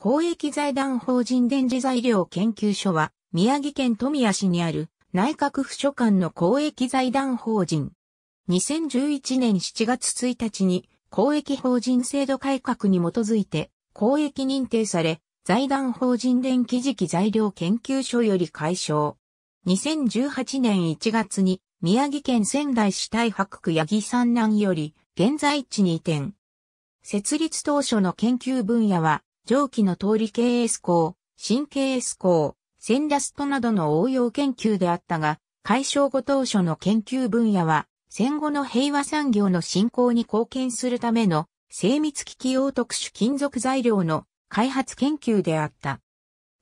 公益財団法人電磁材料研究所は、宮城県富谷市にある内閣府所管の公益財団法人。2011年7月1日に公益法人制度改革に基づいて公益認定され、財団法人電気磁気材料研究所より解消。2018年1月に宮城県仙台市大白区八木山南より現在地に移転。設立当初の研究分野は蒸気の通り系 S 項、神経 S 項、センダストなどの応用研究であったが、解消後当初の研究分野は、戦後の平和産業の振興に貢献するための精密機器用特殊金属材料の開発研究であった。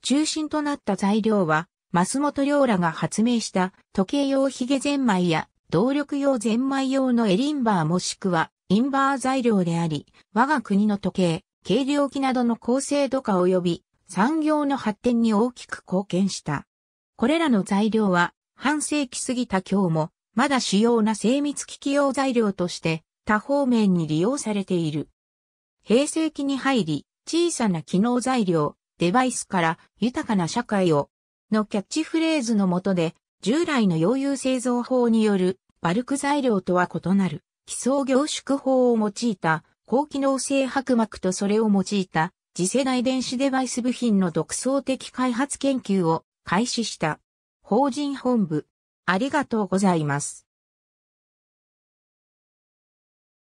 中心となった材料は、松本良らが発明した時計用ヒゲゼンマイや動力用ゼンマイ用のエリンバーもしくはインバー材料であり、我が国の時計、軽量機などの高精度化及び産業の発展に大きく貢献した。これらの材料は半世紀過ぎた今日もまだ主要な精密機器用材料として多方面に利用されている。平成期に入り小さな機能材料、デバイスから豊かな社会をのキャッチフレーズのもとで従来の溶融製造法によるバルク材料とは異なる基礎凝縮法を用いた高機能性白膜とそれを用いた次世代電子デバイス部品の独創的開発研究を開始した。法人本部。ありがとうございます。